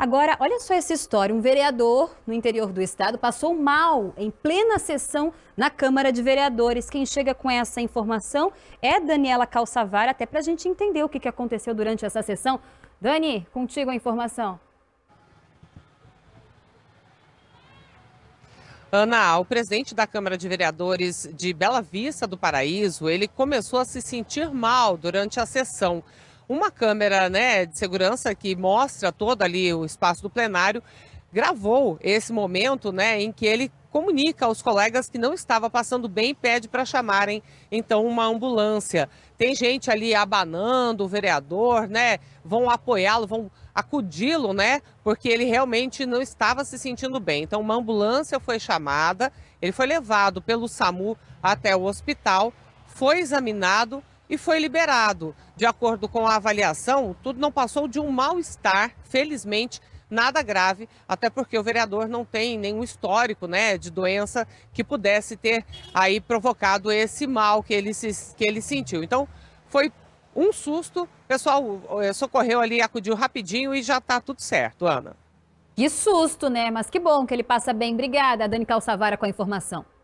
Agora, olha só essa história. Um vereador no interior do estado passou mal em plena sessão na Câmara de Vereadores. Quem chega com essa informação é Daniela Calçavara, até para a gente entender o que aconteceu durante essa sessão. Dani, contigo a informação. Ana, o presidente da Câmara de Vereadores de Bela Vista do Paraíso, ele começou a se sentir mal durante a sessão uma câmera né, de segurança que mostra todo ali o espaço do plenário gravou esse momento né, em que ele comunica aos colegas que não estava passando bem e pede para chamarem então uma ambulância. Tem gente ali abanando o vereador, né? Vão apoiá-lo, vão acudi-lo, né? Porque ele realmente não estava se sentindo bem. Então uma ambulância foi chamada, ele foi levado pelo SAMU até o hospital, foi examinado e foi liberado. De acordo com a avaliação, tudo não passou de um mal-estar, felizmente, nada grave, até porque o vereador não tem nenhum histórico né, de doença que pudesse ter aí provocado esse mal que ele, se, que ele sentiu. Então, foi um susto, o pessoal eh, socorreu ali, acudiu rapidinho e já está tudo certo, Ana. Que susto, né? Mas que bom que ele passa bem. Obrigada, Dani Calçavara, com a informação.